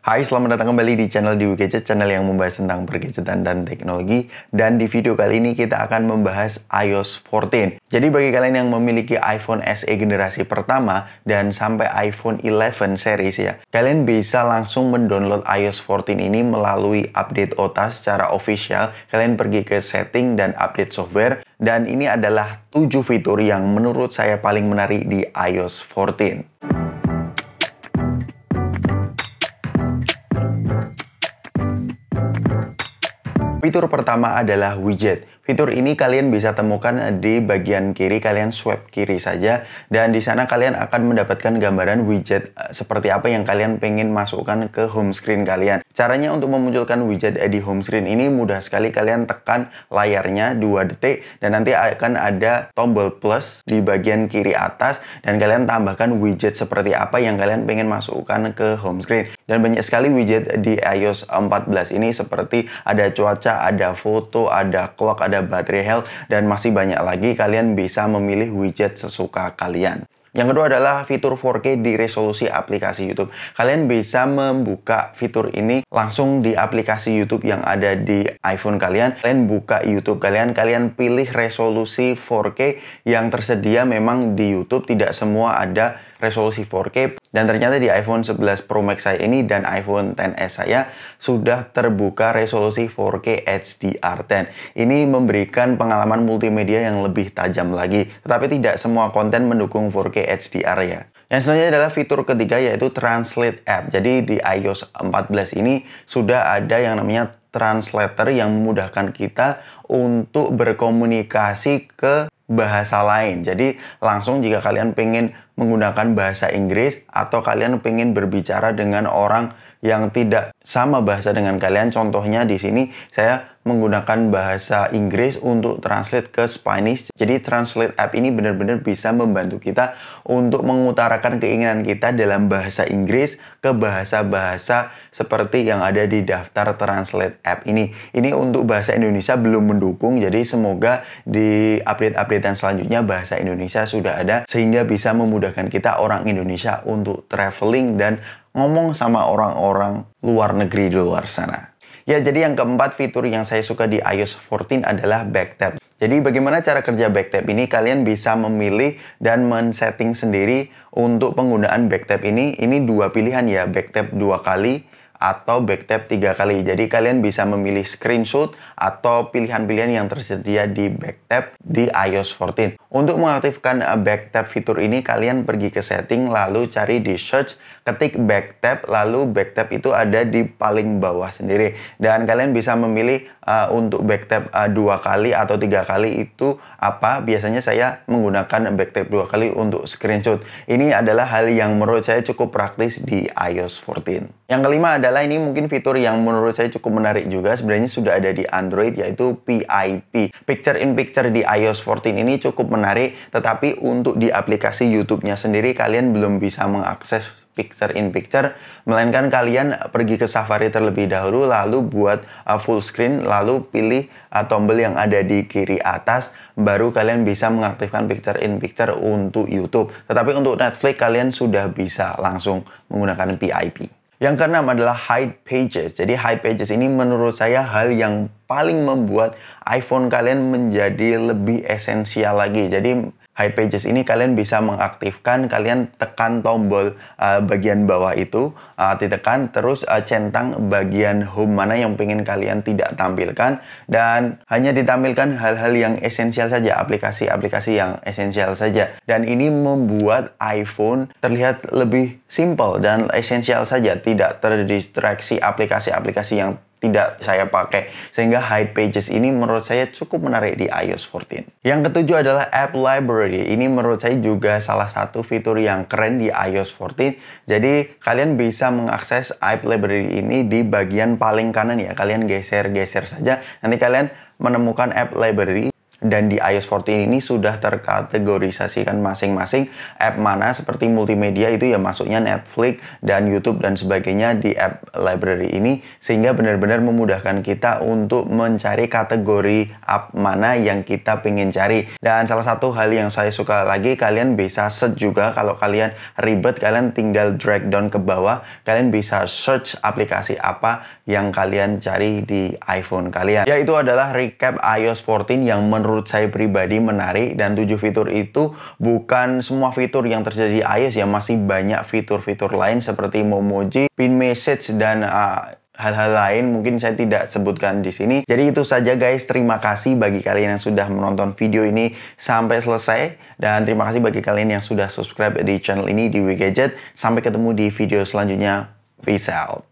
Hai, selamat datang kembali di channel di Widget, channel yang membahas tentang pergadgetan dan teknologi. Dan di video kali ini kita akan membahas iOS 14. Jadi bagi kalian yang memiliki iPhone SE generasi pertama dan sampai iPhone 11 series ya, kalian bisa langsung mendownload iOS 14 ini melalui update OTA secara official. Kalian pergi ke setting dan update software. Dan ini adalah 7 fitur yang menurut saya paling menarik di iOS 14. Fitur pertama adalah widget. Fitur ini kalian bisa temukan di bagian kiri, kalian swipe kiri saja dan di sana kalian akan mendapatkan gambaran widget eh, seperti apa yang kalian pengen masukkan ke home screen kalian. Caranya untuk memunculkan widget di home screen ini mudah sekali kalian tekan layarnya 2 detik dan nanti akan ada tombol plus di bagian kiri atas dan kalian tambahkan widget seperti apa yang kalian pengen masukkan ke home screen. Dan banyak sekali widget di iOS 14 ini seperti ada cuaca, ada foto, ada clock, ada baterai health, dan masih banyak lagi kalian bisa memilih widget sesuka kalian. Yang kedua adalah fitur 4K di resolusi aplikasi YouTube. Kalian bisa membuka fitur ini langsung di aplikasi YouTube yang ada di iPhone kalian. Kalian buka YouTube kalian, kalian pilih resolusi 4K yang tersedia memang di YouTube. Tidak semua ada resolusi 4K. Dan ternyata di iPhone 11 Pro Max saya ini dan iPhone XS saya sudah terbuka resolusi 4K HDR10. Ini memberikan pengalaman multimedia yang lebih tajam lagi, tetapi tidak semua konten mendukung 4K HDR ya. Yang selanjutnya adalah fitur ketiga yaitu Translate App. Jadi di iOS 14 ini sudah ada yang namanya translator yang memudahkan kita untuk berkomunikasi ke bahasa lain. Jadi langsung jika kalian pengen menggunakan bahasa Inggris atau kalian pengen berbicara dengan orang yang tidak sama bahasa dengan kalian. Contohnya di sini saya menggunakan bahasa Inggris untuk translate ke Spanish. Jadi translate app ini benar-benar bisa membantu kita untuk mengutarakan keinginan kita dalam bahasa Inggris ke bahasa-bahasa seperti yang ada di daftar translate app ini. Ini untuk bahasa Indonesia belum mendukung, jadi semoga di update-updatean selanjutnya bahasa Indonesia sudah ada sehingga bisa memudahkan memudahkan kita orang Indonesia untuk traveling dan ngomong sama orang-orang luar negeri di luar sana. Ya, jadi yang keempat fitur yang saya suka di iOS 14 adalah backtap. Jadi bagaimana cara kerja backtap ini? Kalian bisa memilih dan men-setting sendiri untuk penggunaan backtap ini. Ini dua pilihan ya, backtap dua kali atau back backtap tiga kali. Jadi kalian bisa memilih screenshot atau pilihan-pilihan yang tersedia di back backtap di iOS 14. Untuk mengaktifkan back eh, backtap fitur ini kalian pergi ke setting lalu cari di search ketik back backtap lalu back backtap itu ada di paling bawah sendiri dan kalian bisa memilih uh, untuk backtap uh, eh, dua kali atau tiga kali itu apa biasanya saya menggunakan back backtap dua kali untuk screenshot. Ini adalah hal yang menurut saya cukup praktis di iOS 14. Yang kelima adalah ini mungkin fitur yang menurut saya cukup menarik juga sebenarnya sudah ada di Android yaitu PIP. Picture in picture di iOS 14 ini cukup menarik tetapi untuk di aplikasi YouTube-nya sendiri kalian belum bisa mengakses picture in picture melainkan kalian pergi ke Safari terlebih dahulu lalu buat uh, full screen lalu pilih uh, tombol yang ada di kiri atas baru kalian bisa mengaktifkan picture in picture untuk YouTube. Tetapi untuk Netflix kalian sudah bisa langsung menggunakan PIP. Yang keenam adalah hide pages. Jadi hide pages ini menurut saya hal yang paling membuat iPhone kalian menjadi lebih esensial lagi. Jadi High Pages ini kalian bisa mengaktifkan, kalian tekan tombol uh, bagian bawah itu, uh, ditekan terus uh, centang bagian home mana yang pengen kalian tidak tampilkan dan hanya ditampilkan hal-hal yang esensial saja, aplikasi-aplikasi yang esensial saja. Dan ini membuat iPhone terlihat lebih simple dan esensial saja, tidak terdistraksi aplikasi-aplikasi yang tidak saya pakai. Sehingga hide pages ini menurut saya cukup menarik di iOS 14. Yang ketujuh adalah app library. Ini menurut saya juga salah satu fitur yang keren di iOS 14. Jadi kalian bisa mengakses app library ini di bagian paling kanan ya. Kalian geser-geser saja. Nanti kalian menemukan app library dan di iOS 14 ini sudah terkategorisasikan masing-masing app mana seperti multimedia itu ya masuknya Netflix dan YouTube dan sebagainya di app library ini sehingga benar-benar memudahkan kita untuk mencari kategori app mana yang kita pengen cari dan salah satu hal yang saya suka lagi kalian bisa set juga kalau kalian ribet kalian tinggal drag down ke bawah kalian bisa search aplikasi apa yang kalian cari di iPhone kalian yaitu adalah recap iOS 14 yang menurut menurut saya pribadi menarik dan tujuh fitur itu bukan semua fitur yang terjadi di iOS ya masih banyak fitur-fitur lain seperti Momoji, pin message dan uh, hal-hal lain mungkin saya tidak sebutkan di sini. Jadi itu saja guys, terima kasih bagi kalian yang sudah menonton video ini sampai selesai dan terima kasih bagi kalian yang sudah subscribe di channel ini di WeGadget Sampai ketemu di video selanjutnya. Peace out.